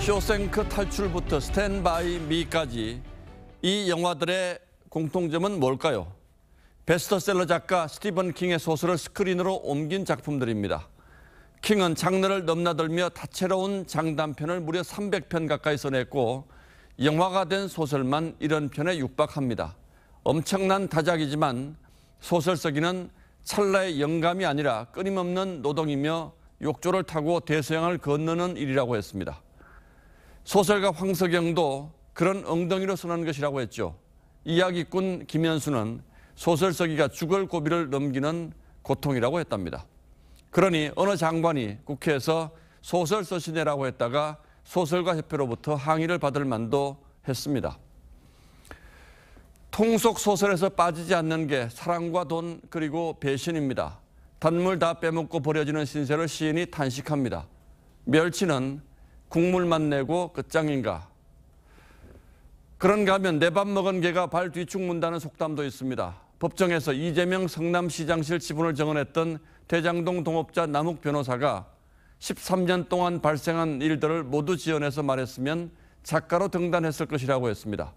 쇼생크 탈출부터 스탠바이 미까지 이 영화들의 공통점은 뭘까요? 베스트셀러 작가 스티븐 킹의 소설을 스크린으로 옮긴 작품들입니다. 킹은 장르를 넘나들며 다채로운 장단편을 무려 300편 가까이 써냈고 영화가 된 소설만 이런 편에 육박합니다. 엄청난 다작이지만 소설 쓰기는 찰나의 영감이 아니라 끊임없는 노동이며 욕조를 타고 대서양을 건너는 일이라고 했습니다. 소설가 황석영도 그런 엉덩이로 선언한 것이라고 했죠. 이야기꾼 김현수는 소설 쓰기가 죽을 고비를 넘기는 고통이라고 했답니다. 그러니 어느 장관이 국회에서 소설 쓰시네라고 했다가 소설가 협회로부터 항의를 받을 만도 했습니다. 통속 소설에서 빠지지 않는 게 사랑과 돈 그리고 배신입니다. 단물 다 빼먹고 버려지는 신세를 시인이 탄식합니다. 멸치는 국물만 내고 끝장인가. 그런가 하면 내 밥 먹은 개가 발 뒤축 문다는 속담도 있습니다. 법정에서 이재명 성남시장실 지분을 정언했던 대장동 동업자 남욱 변호사가 13년 동안 발생한 일들을 모두 지연해서 말했으면 작가로 등단했을 것이라고 했습니다.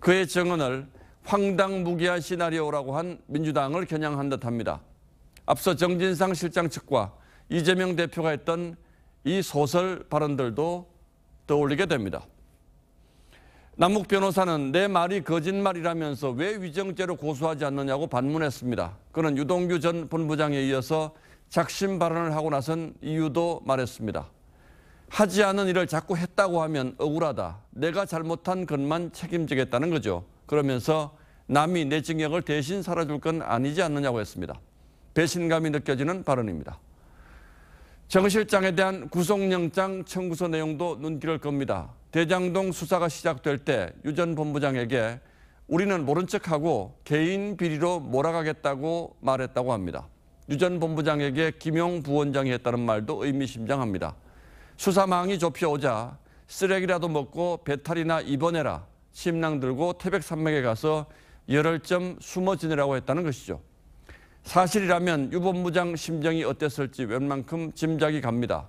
그의 증언을 황당무계한 시나리오라고 한 민주당을 겨냥한 듯합니다. 앞서 정진상 실장 측과 이재명 대표가 했던 이 소설 발언들도 떠올리게 됩니다. 남욱 변호사는 내 말이 거짓말이라면서 왜 위정죄로 고소하지 않느냐고 반문했습니다. 그는 유동규 전 본부장에 이어서 작심 발언을 하고 나선 이유도 말했습니다. 하지 않은 일을 자꾸 했다고 하면 억울하다. 내가 잘못한 것만 책임지겠다는 거죠. 그러면서 남이 내 징역을 대신 살아줄 건 아니지 않느냐고 했습니다. 배신감이 느껴지는 발언입니다. 정 실장에 대한 구속영장 청구서 내용도 눈길을 겁니다. 대장동 수사가 시작될 때유전 본부장에게 우리는 모른 척하고 개인 비리로 몰아가겠다고 말했다고 합니다. 유전 본부장에게 김용 부원장이 했다는 말도 의미심장합니다. 수사망이 좁혀오자 쓰레기라도 먹고 배탈이나 입원해라. 침낭 들고 태백산맥에 가서 열흘쯤 숨어 지내라고 했다는 것이죠. 사실이라면 유본무장 심정이 어땠을지 웬만큼 짐작이 갑니다.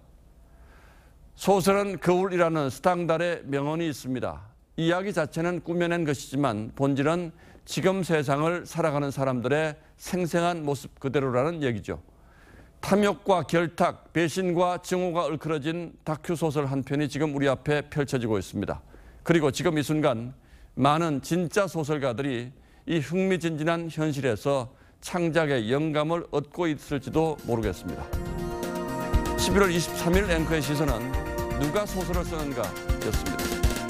소설은 거울이라는 스탕달의 명언이 있습니다. 이야기 자체는 꾸며낸 것이지만 본질은 지금 세상을 살아가는 사람들의 생생한 모습 그대로라는 얘기죠. 탐욕과 결탁, 배신과 증오가 얼클진 다큐 소설 한 편이 지금 우리 앞에 펼쳐지고 있습니다. 그리고 지금 이 순간 많은 진짜 소설가들이 이 흥미진진한 현실에서 창작의 영감을 얻고 있을지도 모르겠습니다. 11월 23일 앵커의 시선은 누가 소설을 쓰는가였습니다.